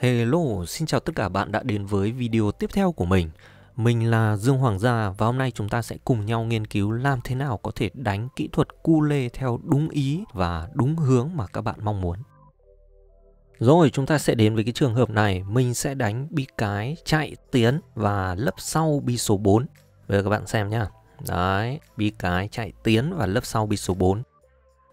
Hello, xin chào tất cả bạn đã đến với video tiếp theo của mình. Mình là Dương Hoàng Gia và hôm nay chúng ta sẽ cùng nhau nghiên cứu làm thế nào có thể đánh kỹ thuật cu lê theo đúng ý và đúng hướng mà các bạn mong muốn. Rồi chúng ta sẽ đến với cái trường hợp này, mình sẽ đánh bi cái chạy tiến và lấp sau bi số 4. Bây giờ các bạn xem nhá. Đấy, bi cái chạy tiến và lấp sau bi số 4.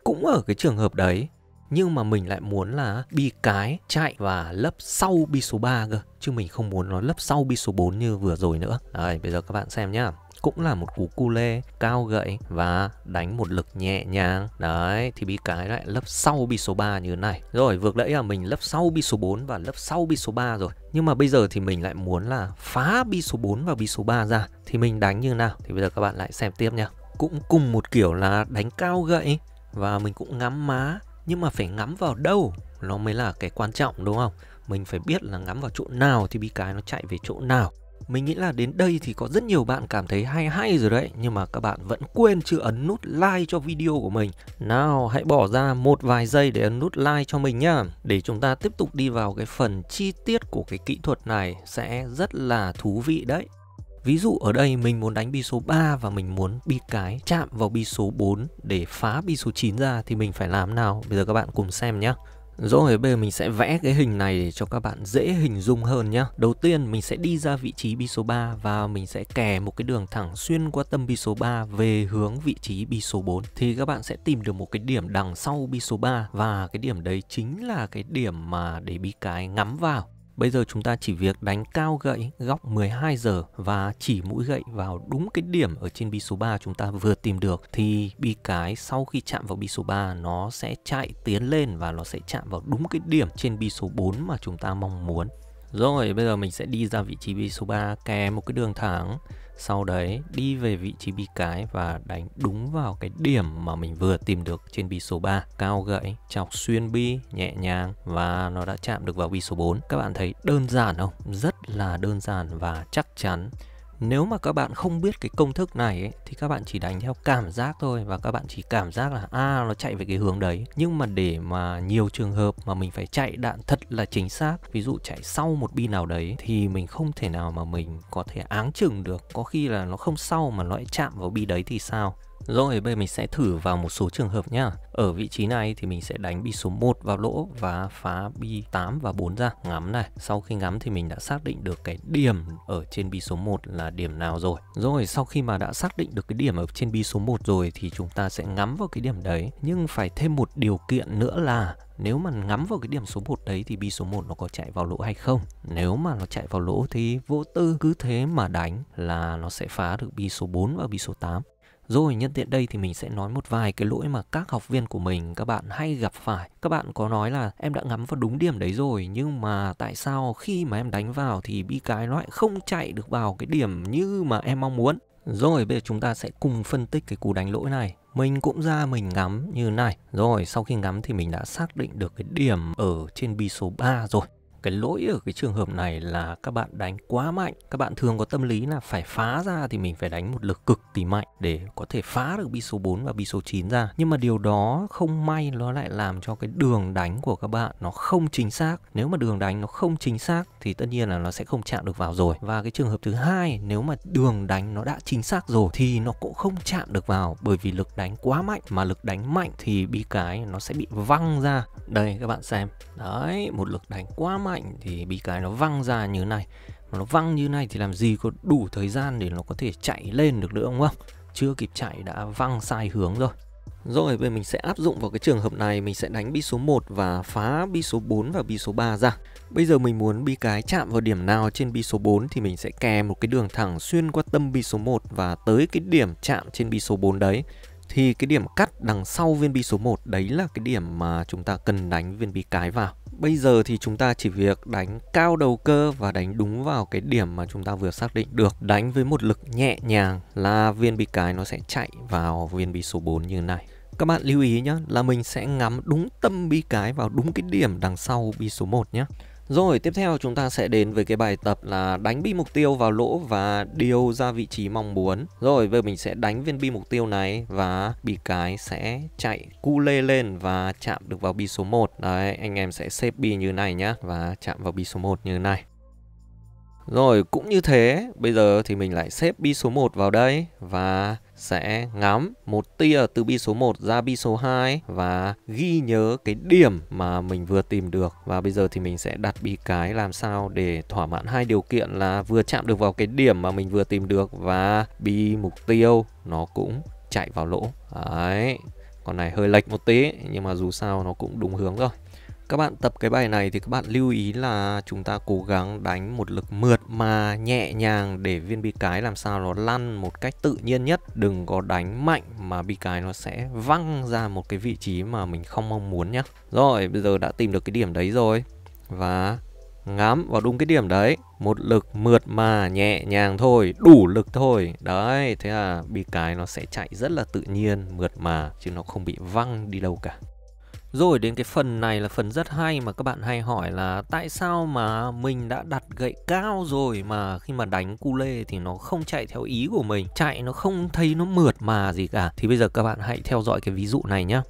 Cũng ở cái trường hợp đấy, nhưng mà mình lại muốn là bi cái chạy và lấp sau bi số 3 cơ chứ mình không muốn nó lấp sau bi số 4 như vừa rồi nữa Đây, bây giờ các bạn xem nhá cũng là một cú cu lê cao gậy và đánh một lực nhẹ nhàng đấy thì bi cái lại lấp sau bi số 3 như thế này rồi vượt lẫy là mình lấp sau bi số 4 và lấp sau bi số 3 rồi nhưng mà bây giờ thì mình lại muốn là phá bi số 4 và bi số 3 ra thì mình đánh như nào thì bây giờ các bạn lại xem tiếp nha cũng cùng một kiểu là đánh cao gậy và mình cũng ngắm má nhưng mà phải ngắm vào đâu nó mới là cái quan trọng đúng không mình phải biết là ngắm vào chỗ nào thì bi cái nó chạy về chỗ nào mình nghĩ là đến đây thì có rất nhiều bạn cảm thấy hay hay rồi đấy Nhưng mà các bạn vẫn quên chưa ấn nút like cho video của mình Nào hãy bỏ ra một vài giây để ấn nút like cho mình nhá Để chúng ta tiếp tục đi vào cái phần chi tiết của cái kỹ thuật này sẽ rất là thú vị đấy Ví dụ ở đây mình muốn đánh bi số 3 và mình muốn bi cái chạm vào bi số 4 để phá bi số 9 ra thì mình phải làm nào? Bây giờ các bạn cùng xem nhé. Rồi bây giờ mình sẽ vẽ cái hình này để cho các bạn dễ hình dung hơn nhé. Đầu tiên mình sẽ đi ra vị trí bi số 3 và mình sẽ kè một cái đường thẳng xuyên qua tâm bi số 3 về hướng vị trí bi số 4. Thì các bạn sẽ tìm được một cái điểm đằng sau bi số 3 và cái điểm đấy chính là cái điểm mà để bi cái ngắm vào. Bây giờ chúng ta chỉ việc đánh cao gậy góc 12 giờ và chỉ mũi gậy vào đúng cái điểm ở trên bi số 3 chúng ta vừa tìm được thì bi cái sau khi chạm vào bi số 3 nó sẽ chạy tiến lên và nó sẽ chạm vào đúng cái điểm trên bi số 4 mà chúng ta mong muốn. Rồi bây giờ mình sẽ đi ra vị trí bi số 3 kè một cái đường thẳng sau đấy đi về vị trí bi cái và đánh đúng vào cái điểm mà mình vừa tìm được trên bi số 3 cao gậy chọc xuyên bi nhẹ nhàng và nó đã chạm được vào bi số 4 các bạn thấy đơn giản không rất là đơn giản và chắc chắn nếu mà các bạn không biết cái công thức này ấy, thì các bạn chỉ đánh theo cảm giác thôi và các bạn chỉ cảm giác là a à, nó chạy về cái hướng đấy nhưng mà để mà nhiều trường hợp mà mình phải chạy đạn thật là chính xác ví dụ chạy sau một bi nào đấy thì mình không thể nào mà mình có thể áng chừng được có khi là nó không sau mà nó lại chạm vào bi đấy thì sao rồi bây giờ mình sẽ thử vào một số trường hợp nhá. Ở vị trí này thì mình sẽ đánh bi số 1 vào lỗ và phá bi 8 và 4 ra ngắm này. Sau khi ngắm thì mình đã xác định được cái điểm ở trên bi số 1 là điểm nào rồi. Rồi sau khi mà đã xác định được cái điểm ở trên bi số 1 rồi thì chúng ta sẽ ngắm vào cái điểm đấy. Nhưng phải thêm một điều kiện nữa là nếu mà ngắm vào cái điểm số 1 đấy thì bi số 1 nó có chạy vào lỗ hay không Nếu mà nó chạy vào lỗ thì vô tư cứ thế mà đánh là nó sẽ phá được bi số 4 và bi số 8 rồi nhân tiện đây thì mình sẽ nói một vài cái lỗi mà các học viên của mình các bạn hay gặp phải. Các bạn có nói là em đã ngắm vào đúng điểm đấy rồi nhưng mà tại sao khi mà em đánh vào thì bi cái nó lại không chạy được vào cái điểm như mà em mong muốn. Rồi bây giờ chúng ta sẽ cùng phân tích cái cú đánh lỗi này mình cũng ra mình ngắm như này rồi sau khi ngắm thì mình đã xác định được cái điểm ở trên bi số 3 rồi cái lỗi ở cái trường hợp này là các bạn đánh quá mạnh các bạn thường có tâm lý là phải phá ra thì mình phải đánh một lực cực kỳ mạnh để có thể phá được bi số 4 và bi số 9 ra nhưng mà điều đó không may nó lại làm cho cái đường đánh của các bạn nó không chính xác nếu mà đường đánh nó không chính xác thì tất nhiên là nó sẽ không chạm được vào rồi và cái trường hợp thứ hai nếu mà đường đánh nó đã chính xác rồi thì nó cũng không chạm được vào bởi vì lực đánh quá mạnh mà lực đánh mạnh thì bi cái nó sẽ bị văng ra đây các bạn xem đấy một lực đánh quá mạnh mạnh thì bị cái nó văng ra như này mà nó văng như này thì làm gì có đủ thời gian để nó có thể chạy lên được nữa không không chưa kịp chạy đã văng sai hướng rồi rồi bây mình sẽ áp dụng vào cái trường hợp này mình sẽ đánh bi số 1 và phá bi số 4 và bi số 3 ra. Bây giờ mình muốn bi cái chạm vào điểm nào trên bi số 4 thì mình sẽ kè một cái đường thẳng xuyên qua tâm bi số 1 và tới cái điểm chạm trên bi số 4 đấy thì cái điểm cắt đằng sau viên bi số 1 đấy là cái điểm mà chúng ta cần đánh viên bi cái vào. Bây giờ thì chúng ta chỉ việc đánh cao đầu cơ và đánh đúng vào cái điểm mà chúng ta vừa xác định được. Đánh với một lực nhẹ nhàng là viên bi cái nó sẽ chạy vào viên bi số 4 như này. Các bạn lưu ý nhé là mình sẽ ngắm đúng tâm bi cái vào đúng cái điểm đằng sau bi số 1 nhé. Rồi tiếp theo chúng ta sẽ đến với cái bài tập là đánh bi mục tiêu vào lỗ và điều ra vị trí mong muốn. Rồi bây giờ mình sẽ đánh viên bi mục tiêu này và bi cái sẽ chạy cu lê lên và chạm được vào bi số 1. Đấy anh em sẽ xếp bi như này nhá và chạm vào bi số 1 như này. Rồi cũng như thế, bây giờ thì mình lại xếp bi số 1 vào đây và sẽ ngắm một tia từ bi số 1 ra bi số 2 và ghi nhớ cái điểm mà mình vừa tìm được và bây giờ thì mình sẽ đặt bi cái làm sao để thỏa mãn hai điều kiện là vừa chạm được vào cái điểm mà mình vừa tìm được và bi mục tiêu nó cũng chạy vào lỗ. Đấy. Con này hơi lệch một tí nhưng mà dù sao nó cũng đúng hướng rồi các bạn tập cái bài này thì các bạn lưu ý là chúng ta cố gắng đánh một lực mượt mà nhẹ nhàng để viên bi cái làm sao nó lăn một cách tự nhiên nhất đừng có đánh mạnh mà bi cái nó sẽ văng ra một cái vị trí mà mình không mong muốn nhé rồi bây giờ đã tìm được cái điểm đấy rồi và ngắm vào đúng cái điểm đấy một lực mượt mà nhẹ nhàng thôi đủ lực thôi đấy thế là bi cái nó sẽ chạy rất là tự nhiên mượt mà chứ nó không bị văng đi đâu cả rồi đến cái phần này là phần rất hay mà các bạn hay hỏi là tại sao mà mình đã đặt gậy cao rồi mà khi mà đánh cu lê thì nó không chạy theo ý của mình, chạy nó không thấy nó mượt mà gì cả. Thì bây giờ các bạn hãy theo dõi cái ví dụ này nhé.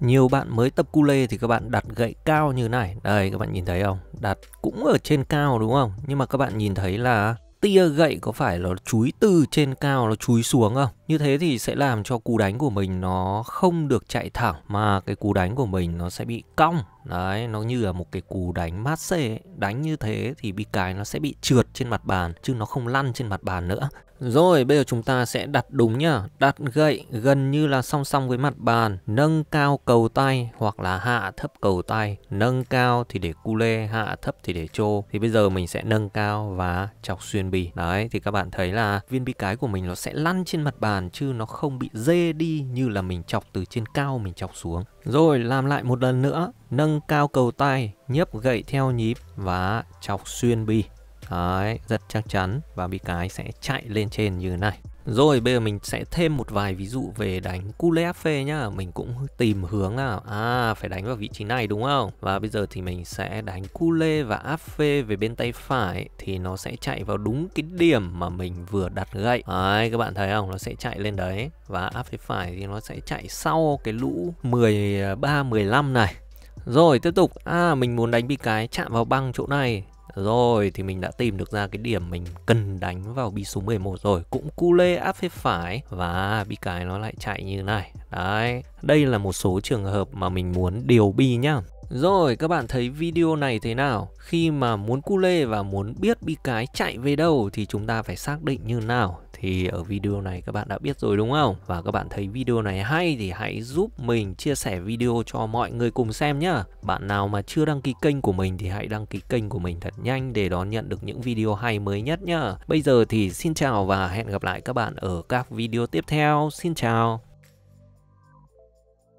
Nhiều bạn mới tập cu lê thì các bạn đặt gậy cao như này. Đây các bạn nhìn thấy không? Đặt cũng ở trên cao đúng không? Nhưng mà các bạn nhìn thấy là tia gậy có phải nó chúi từ trên cao nó chúi xuống không? Như thế thì sẽ làm cho cú đánh của mình nó không được chạy thẳng mà cái cú đánh của mình nó sẽ bị cong Đấy, nó như là một cái cú đánh mát xê Đánh như thế thì bị cái nó sẽ bị trượt trên mặt bàn Chứ nó không lăn trên mặt bàn nữa Rồi, bây giờ chúng ta sẽ đặt đúng nhá Đặt gậy gần như là song song với mặt bàn Nâng cao cầu tay hoặc là hạ thấp cầu tay Nâng cao thì để cu lê, hạ thấp thì để trô Thì bây giờ mình sẽ nâng cao và chọc xuyên bì Đấy, thì các bạn thấy là viên bi cái của mình nó sẽ lăn trên mặt bàn Chứ nó không bị dê đi như là mình chọc từ trên cao mình chọc xuống rồi làm lại một lần nữa, nâng cao cầu tay, nhấp gậy theo nhịp và chọc xuyên bi. Đấy, rất chắc chắn và bị cái sẽ chạy lên trên như này. Rồi bây giờ mình sẽ thêm một vài ví dụ về đánh Kuleafe nhá Mình cũng tìm hướng nào, À phải đánh vào vị trí này đúng không Và bây giờ thì mình sẽ đánh Kule và Afe về bên tay phải Thì nó sẽ chạy vào đúng cái điểm mà mình vừa đặt gậy Đấy các bạn thấy không Nó sẽ chạy lên đấy Và Afe phải thì nó sẽ chạy sau cái lũ 13-15 này rồi tiếp tục À mình muốn đánh bị cái chạm vào băng chỗ này rồi thì mình đã tìm được ra cái điểm mình cần đánh vào bi số 11 rồi Cũng cu lê áp phía phải Và bi cái nó lại chạy như này Đấy Đây là một số trường hợp mà mình muốn điều bi nhá rồi các bạn thấy video này thế nào? Khi mà muốn cu lê và muốn biết bi cái chạy về đâu thì chúng ta phải xác định như nào? Thì ở video này các bạn đã biết rồi đúng không? Và các bạn thấy video này hay thì hãy giúp mình chia sẻ video cho mọi người cùng xem nhá. Bạn nào mà chưa đăng ký kênh của mình thì hãy đăng ký kênh của mình thật nhanh để đón nhận được những video hay mới nhất nhá. Bây giờ thì xin chào và hẹn gặp lại các bạn ở các video tiếp theo. Xin chào.